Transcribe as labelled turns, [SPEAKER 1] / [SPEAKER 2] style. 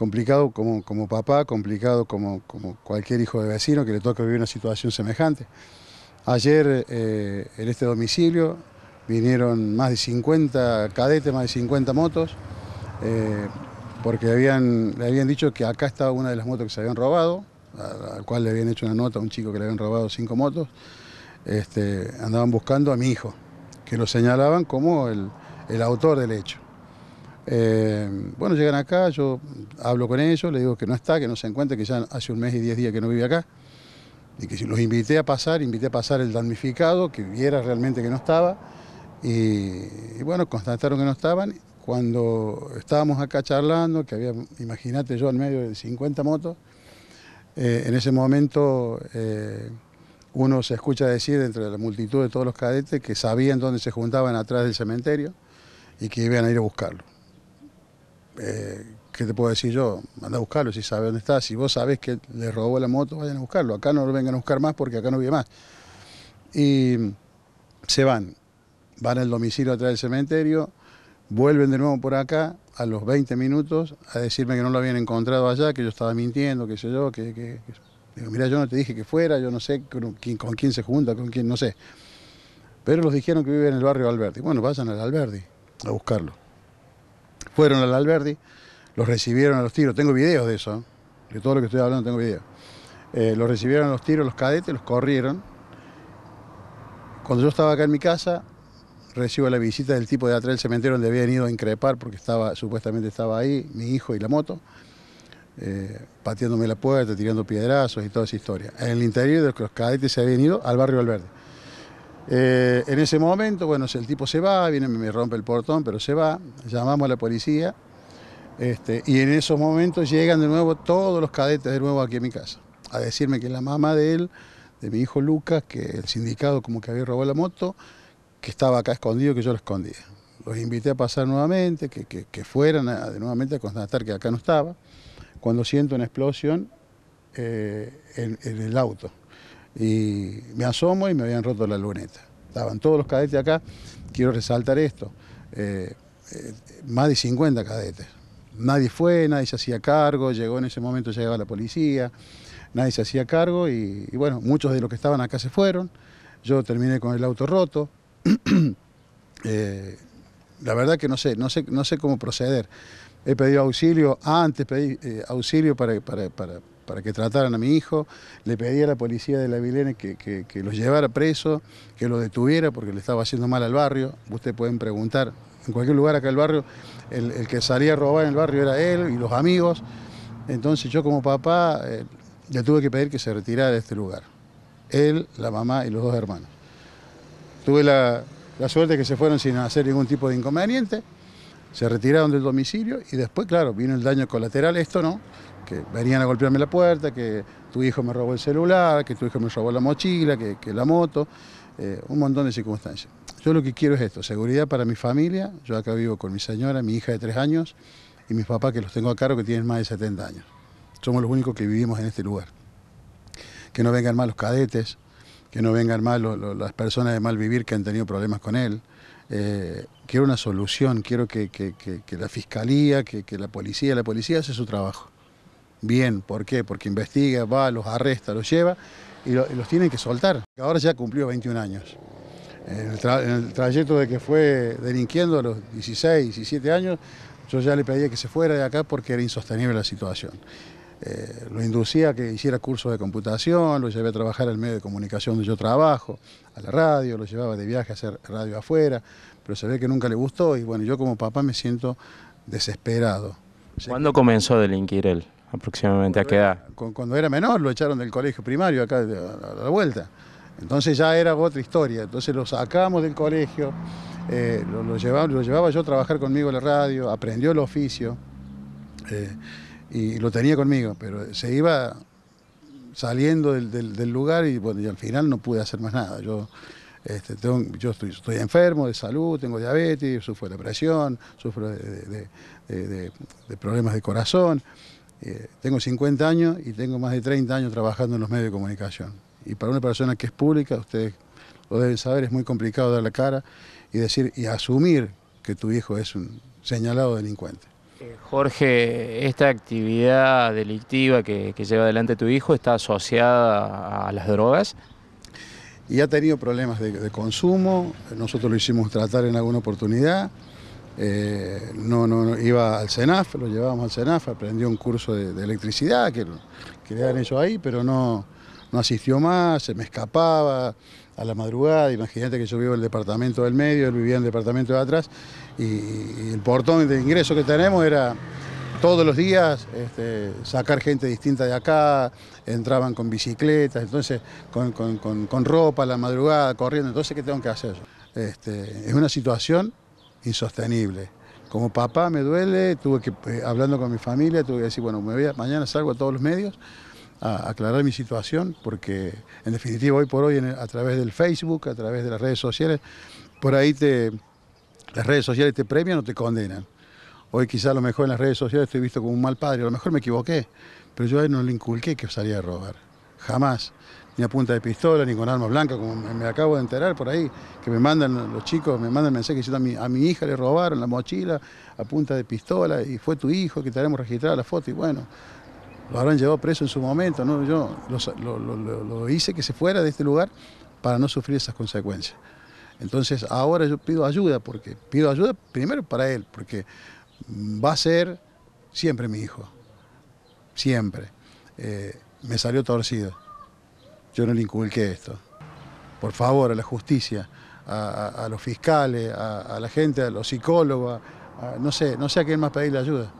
[SPEAKER 1] complicado como, como papá, complicado como, como cualquier hijo de vecino que le toca vivir una situación semejante. Ayer eh, en este domicilio vinieron más de 50 cadetes, más de 50 motos, eh, porque le habían dicho que acá estaba una de las motos que se habían robado, al cual le habían hecho una nota a un chico que le habían robado cinco motos, este, andaban buscando a mi hijo, que lo señalaban como el autor del hecho. Eh, bueno, llegan acá, yo hablo con ellos, les digo que no está, que no se encuentra, que ya hace un mes y diez días que no vive acá, y que si los invité a pasar, invité a pasar el damnificado, que viera realmente que no estaba, y, bueno, constataron que no estaban. Cuando estábamos acá charlando, que había, imagínate yo, en medio de 50 motos, eh, en ese momento eh, uno se escucha decir entre la multitud de todos los cadetes que sabían dónde se juntaban atrás del cementerio y que iban a ir a buscarlo. Eh, ¿qué te puedo decir yo? Anda a buscarlo si sabe dónde está. Si vos sabés que le robó la moto, vayan a buscarlo. Acá no lo vengan a buscar más porque acá no vive más. Y se van, van al domicilio atrás del cementerio, vuelven de nuevo por acá a los 20 minutos a decirme que no lo habían encontrado allá, que yo estaba mintiendo, qué sé yo, que... mira, yo no te dije que fuera, yo no sé con quién, se junta, con quién, no sé. Pero los dijeron que vive en el barrio Alberti Bueno, vayan al Alberti a buscarlo. Fueron al Alberdi, los recibieron a los tiros, tengo videos de eso, ¿eh? de todo lo que estoy hablando tengo videos. Eh, los recibieron a los tiros los cadetes, los corrieron. Cuando yo estaba acá en mi casa, recibo la visita del tipo de atrás del cementerio donde había ido a increpar porque estaba, supuestamente estaba ahí, mi hijo y la moto, eh, pateándome la puerta, tirando piedrazos y toda esa historia. En el interior de los cadetes se habían ido al barrio Alberdi. Eh, en ese momento, bueno, el tipo se va, viene, me rompe el portón, pero se va, llamamos a la policía, este, y en esos momentos llegan de nuevo todos los cadetes de nuevo aquí a mi casa, a decirme que la mamá de él, de mi hijo Lucas, que el sindicado como que había robado la moto, que estaba acá escondido, que yo lo escondía. Los invité a pasar nuevamente, que, fueran de nuevamente a constatar que acá no estaba, cuando siento una explosión eh, en el auto y me asomo y me habían roto la luneta. Estaban todos los cadetes acá, quiero resaltar esto, eh, eh, más de 50 cadetes. Nadie fue, nadie se hacía cargo, llegó en ese momento, llegaba la policía, nadie se hacía cargo y, bueno, muchos de los que estaban acá se fueron. Yo terminé con el auto roto. Eh, la verdad que no sé, no sé, no sé cómo proceder. He pedido auxilio, antes pedí auxilio para para que trataran a mi hijo, le pedí a la policía de la Vilene que, que, lo llevara preso, que lo detuviera porque le estaba haciendo mal al barrio. Ustedes pueden preguntar, en cualquier lugar acá el barrio, el, que salía a robar en el barrio era él y los amigos. Entonces yo como papá ya eh, le tuve que pedir que se retirara de este lugar. Él, la mamá y los dos hermanos. Tuve la, la suerte de que se fueron sin hacer ningún tipo de inconveniente se retiraron del domicilio y después, claro, vino el daño colateral, esto no, que venían a golpearme la puerta, que tu hijo me robó el celular, que tu hijo me robó la mochila, que, la moto, eh, un montón de circunstancias. Yo lo que quiero es esto, seguridad para mi familia, yo acá vivo con mi señora, mi hija de tres años y mis papás que los tengo a cargo que tienen más de 70 años. Somos los únicos que vivimos en este lugar. Que no vengan más los cadetes, que no vengan más las personas de mal vivir que han tenido problemas con él. Eh, quiero una solución, quiero que, la fiscalía, que, la policía, la policía hace su trabajo. Bien, ¿por qué? Porque investiga, va, los arresta, los lleva y, los tienen que soltar. Ahora ya cumplió 21 años. el, en el trayecto de que fue delinquiendo a los 16, 17 años, yo ya le pedía que se fuera de acá porque era insostenible la situación. Eh, lo inducía a que hiciera cursos de computación, lo llevé a trabajar al medio de comunicación donde yo trabajo, a la radio, lo llevaba de viaje a hacer radio afuera, pero se ve que nunca le gustó y bueno, yo como papá me siento desesperado. ¿Cuándo comenzó a delinquir él? ¿Aproximadamente a qué edad? Cuando era menor lo echaron del colegio primario acá a la vuelta. Entonces ya era otra historia. Entonces lo sacamos del colegio, eh, lo, llevaba, yo a trabajar conmigo en la radio, aprendió el oficio. Eh, y lo tenía conmigo, pero se iba saliendo del, lugar y bueno, al final no pude hacer más nada. Yo, este, yo estoy, estoy, enfermo de salud, tengo diabetes, sufro de presión, sufro de, problemas de corazón. Eh, tengo 50 años y tengo más de 30 años trabajando en los medios de comunicación. Y para una persona que es pública, ustedes lo deben saber, es muy complicado dar la cara y decir y asumir que tu hijo es un señalado delincuente. Eh, Jorge, esta actividad delictiva que, lleva adelante tu hijo está asociada a las drogas. Y ha tenido problemas de, consumo, nosotros lo hicimos tratar en alguna oportunidad. Eh, no, no, iba al CENAF, lo llevábamos al CENAF, aprendió un curso de, electricidad que, que le dan eso ahí, pero no, no asistió más, se me escapaba a la madrugada, imagínate que yo vivo en el departamento del medio, él vivía en el departamento de atrás, y, el portón de ingreso que tenemos era todos los días este, sacar gente distinta de acá, entraban con bicicletas, entonces con, ropa a la madrugada, corriendo, entonces ¿qué tengo que hacer? Este, es una situación insostenible. Como papá me duele, tuve que, eh, hablando con mi familia, tuve que decir, bueno, me voy mañana salgo a todos los medios, a aclarar mi situación, porque en definitiva hoy por hoy a través del Facebook, a través de las redes sociales, por ahí te, las redes sociales te premian o te condenan. Hoy quizá a lo mejor en las redes sociales estoy visto como un mal padre, a lo mejor me equivoqué, pero yo a él no le inculqué que salía a robar, jamás. Ni a punta de pistola, ni con armas blanca... como me acabo de enterar por ahí, que me mandan los chicos, me mandan mensajes diciendo a mi, a mi hija le robaron la mochila a punta de pistola y fue tu hijo que tenemos registrada la foto y bueno, lo habrán llevado preso en su momento, ¿no? Yo lo, hice que se fuera de este lugar para no sufrir esas consecuencias. Entonces ahora yo pido ayuda, porque pido ayuda primero para él, porque va a ser siempre mi hijo, siempre. Eh, me salió torcido, yo no le inculqué esto. Por favor, a la justicia, a, los fiscales, a, a, la gente, a los psicólogos, no sé, no sé a quién más pedirle ayuda.